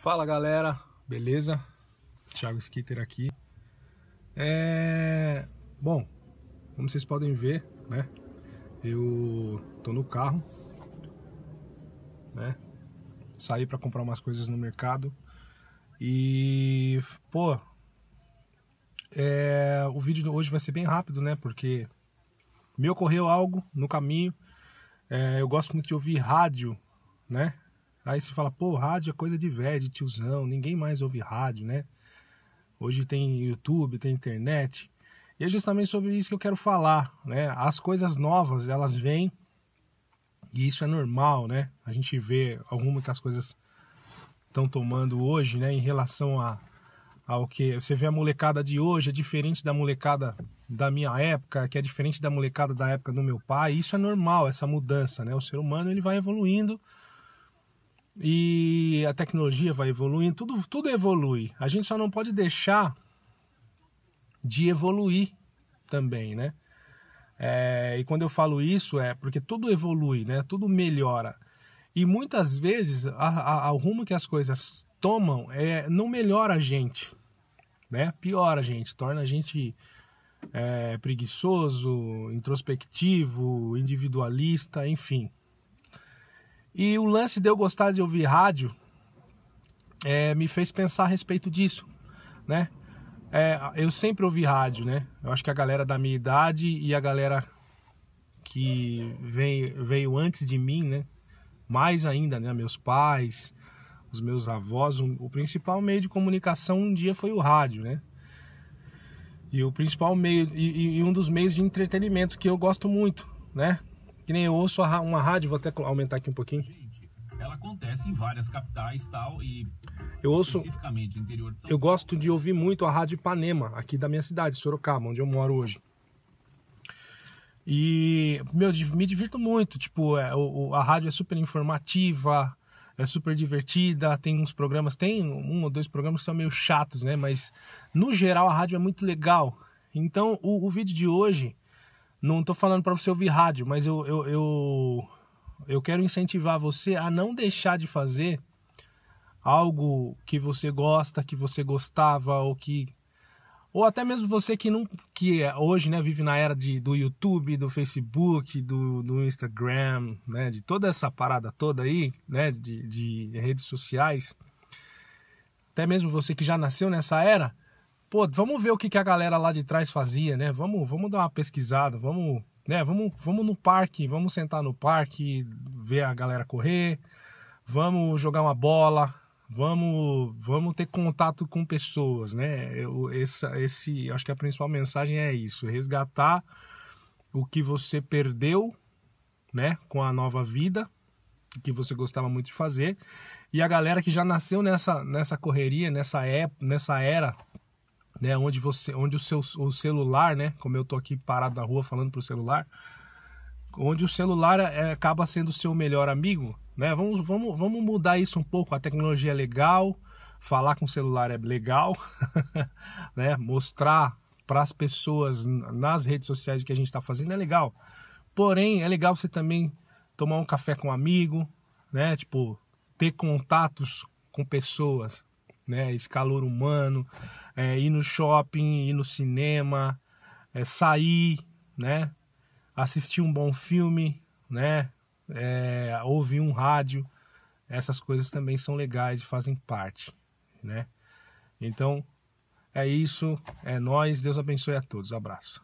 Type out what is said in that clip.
Fala galera, beleza? Thiago Skitter aqui. É... Bom, como vocês podem ver, né? Eu tô no carro, né? Saí para comprar umas coisas no mercado e pô, é... o vídeo de hoje vai ser bem rápido, né? Porque me ocorreu algo no caminho. É... Eu gosto muito de ouvir rádio, né? Aí se fala, pô, rádio é coisa de velho, de tiozão, ninguém mais ouve rádio, né? Hoje tem YouTube, tem internet. E é justamente sobre isso que eu quero falar, né? As coisas novas, elas vêm e isso é normal, né? A gente vê alguma que as coisas estão tomando hoje, né? Em relação a, ao que você vê a molecada de hoje é diferente da molecada da minha época, que é diferente da molecada da época do meu pai. Isso é normal, essa mudança, né? O ser humano ele vai evoluindo e a tecnologia vai evoluindo, tudo, tudo evolui. A gente só não pode deixar de evoluir também, né? É, e quando eu falo isso é porque tudo evolui, né? Tudo melhora. E muitas vezes a, a, o rumo que as coisas tomam é, não melhora a gente, né? Piora a gente, torna a gente é, preguiçoso, introspectivo, individualista, enfim. E o lance de eu gostar de ouvir rádio é, me fez pensar a respeito disso, né? É, eu sempre ouvi rádio, né? Eu acho que a galera da minha idade e a galera que veio, veio antes de mim, né? Mais ainda, né? Meus pais, os meus avós, o principal meio de comunicação um dia foi o rádio, né? E o principal meio e, e um dos meios de entretenimento que eu gosto muito, né? Que nem eu ouço uma rádio, vou até aumentar aqui um pouquinho. Ela acontece em várias capitais tal e eu ouço Eu gosto de ouvir muito a Rádio Ipanema, aqui da minha cidade, Sorocaba, onde eu moro hoje. E meu, me divirto muito, tipo, é, o, a rádio é super informativa, é super divertida, tem uns programas, tem um ou dois programas que são meio chatos, né? Mas no geral a rádio é muito legal. Então o, o vídeo de hoje não estou falando para você ouvir rádio, mas eu, eu, eu, eu quero incentivar você a não deixar de fazer algo que você gosta, que você gostava ou que ou até mesmo você que não que é hoje né vive na era de, do YouTube, do Facebook, do, do Instagram, né, de toda essa parada toda aí, né, de, de redes sociais, até mesmo você que já nasceu nessa era, pô, vamos ver o que, que a galera lá de trás fazia, né? Vamos, vamos dar uma pesquisada, vamos, né? Vamos, vamos no parque, vamos sentar no parque, ver a galera correr, vamos jogar uma bola, vamos, vamos ter contato com pessoas, né? Eu, essa, esse, acho que a principal mensagem é isso, resgatar o que você perdeu, né? Com a nova vida que você gostava muito de fazer e a galera que já nasceu nessa, nessa correria, nessa época, nessa era né, onde você, onde o seu o celular, né, como eu tô aqui parado na rua falando pro celular, onde o celular é, acaba sendo o seu melhor amigo, né? Vamos, vamos, vamos mudar isso um pouco. A tecnologia é legal, falar com o celular é legal, né? Mostrar para as pessoas nas redes sociais o que a gente está fazendo é legal. Porém, é legal você também tomar um café com um amigo, né? Tipo, ter contatos com pessoas, né? Esse calor humano, é, ir no shopping, ir no cinema, é, sair, né? Assistir um bom filme, né? É, ouvir um rádio, essas coisas também são legais e fazem parte, né? Então é isso, é nós, Deus abençoe a todos, abraço.